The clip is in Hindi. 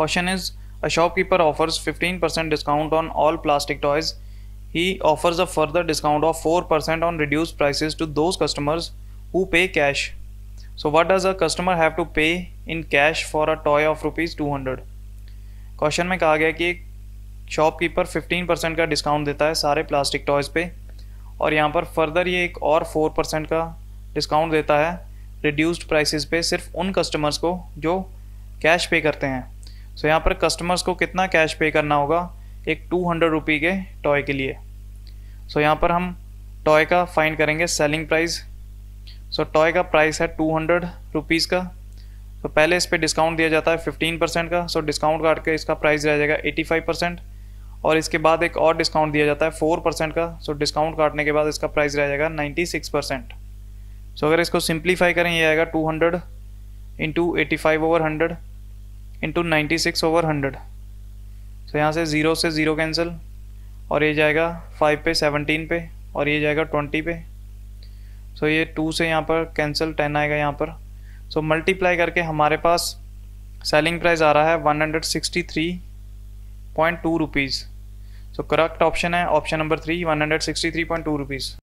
question is a shopkeeper offers 15% percent discount on all plastic toys he offers a further discount of four percent on reduce prices to those customers who pay cash so what does a customer have to pay in cash for a toy of rupees two hundred question में कहा गया कि एक शॉपकीपर फिफ्टीन परसेंट का डिस्काउंट देता है सारे प्लास्टिक टॉयज पे और यहाँ पर फर्दर ये एक और फोर परसेंट का डिस्काउंट देता है रिड्यूस्ड प्राइसेस पे सिर्फ उन कस्टमर्स को जो कैश पे करते हैं सो so, यहाँ पर कस्टमर्स को कितना कैश पे करना होगा एक टू हंड्रेड रुपी के टॉय के लिए सो so, यहाँ पर हम टॉय का फाइन करेंगे सेलिंग प्राइस सो टॉय का प्राइस है टू हंड्रेड रुपीज़ का तो so, पहले इस पर डिस्काउंट दिया जाता है फिफ्टीन परसेंट का सो डिस्काउंट काट के इसका प्राइस रह जाएगा एटी फाइव परसेंट और इसके बाद एक और डिस्काउंट दिया जाता है फोर परसेंट का सो so, डिस्काउंट काटने के बाद इसका प्राइस रह जाएगा नाइन्टी सिक्स परसेंट सो अगर इसको सिंप्लीफाई करें ये आएगा two hundred into eighty five over hundred into ninety six over hundred so यहाँ से ज़ीरो से ज़ीरो कैंसिल और ये जाएगा फाइव पे सेवनटीन पे और ये जाएगा ट्वेंटी पे सो so ये टू से यहाँ पर कैंसिल टेन आएगा यहाँ पर सो so मल्टीप्लाई करके हमारे पास सेलिंग प्राइस आ रहा है one hundred sixty three point two rupees so correct option है option number three one hundred sixty three point two rupees